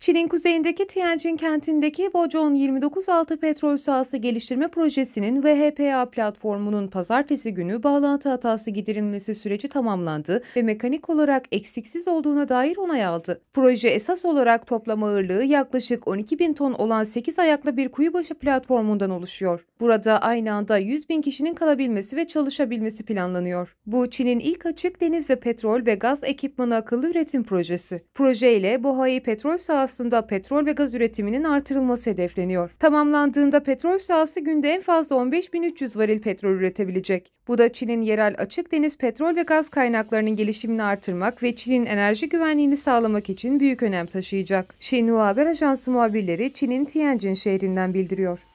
Çin'in kuzeyindeki Tianjin kentindeki Bojon 296 petrol sahası geliştirme projesinin VHPA platformunun pazartesi günü bağlantı hatası giderilmesi süreci tamamlandı ve mekanik olarak eksiksiz olduğuna dair onay aldı. Proje esas olarak toplam ağırlığı yaklaşık 12 bin ton olan 8 ayaklı bir kuyubaşı platformundan oluşuyor. Burada aynı anda 100 bin kişinin kalabilmesi ve çalışabilmesi planlanıyor. Bu Çin'in ilk açık deniz ve petrol ve gaz ekipmanı akıllı üretim projesi. Proje ile Bohai petrol sahası aslında petrol ve gaz üretiminin artırılması hedefleniyor. Tamamlandığında petrol sahası günde en fazla 15.300 varil petrol üretebilecek. Bu da Çin'in yerel açık deniz petrol ve gaz kaynaklarının gelişimini artırmak ve Çin'in enerji güvenliğini sağlamak için büyük önem taşıyacak. Xinhua Haber Ajansı muhabirleri Çin'in Tianjin şehrinden bildiriyor.